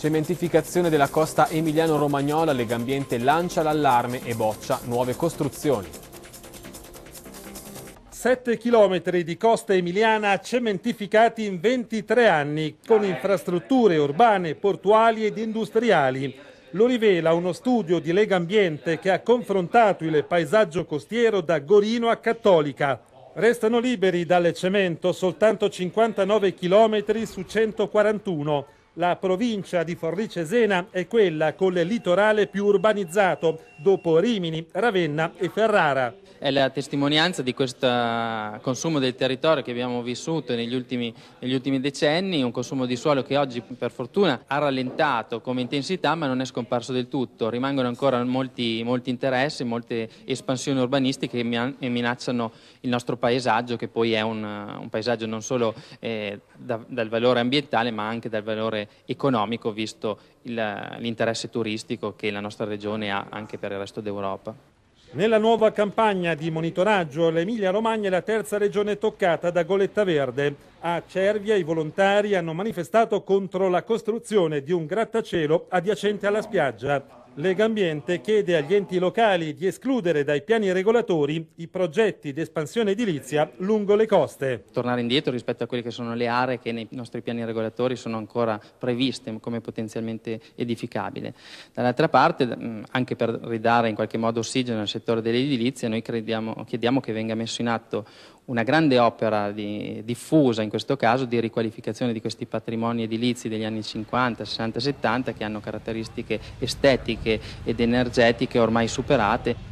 Cementificazione della costa emiliano-romagnola, Legambiente lancia l'allarme e boccia nuove costruzioni. 7 chilometri di costa emiliana cementificati in 23 anni con infrastrutture urbane, portuali ed industriali. Lo rivela uno studio di Lega Ambiente che ha confrontato il paesaggio costiero da Gorino a Cattolica. Restano liberi dalle cemento soltanto 59 chilometri su 141 la provincia di Forlì-Cesena è quella con il litorale più urbanizzato, dopo Rimini, Ravenna e Ferrara. È la testimonianza di questo eh, consumo del territorio che abbiamo vissuto negli ultimi, negli ultimi decenni, un consumo di suolo che oggi per fortuna ha rallentato come intensità ma non è scomparso del tutto. Rimangono ancora molti, molti interessi, molte espansioni urbanistiche che minacciano il nostro paesaggio che poi è un, un paesaggio non solo eh, da, dal valore ambientale ma anche dal valore valore economico visto l'interesse turistico che la nostra regione ha anche per il resto d'Europa. Nella nuova campagna di monitoraggio l'Emilia Romagna è la terza regione toccata da Goletta Verde. A Cervia i volontari hanno manifestato contro la costruzione di un grattacielo adiacente alla spiaggia. Lega Ambiente chiede agli enti locali di escludere dai piani regolatori i progetti di espansione edilizia lungo le coste. Tornare indietro rispetto a quelle che sono le aree che nei nostri piani regolatori sono ancora previste come potenzialmente edificabile. Dall'altra parte, mm, anche per ridare in qualche modo ossigeno al settore dell'edilizia, noi crediamo, chiediamo che venga messo in atto una grande opera di, diffusa in questo caso di riqualificazione di questi patrimoni edilizi degli anni 50, 60 70 che hanno caratteristiche estetiche ed energetiche ormai superate.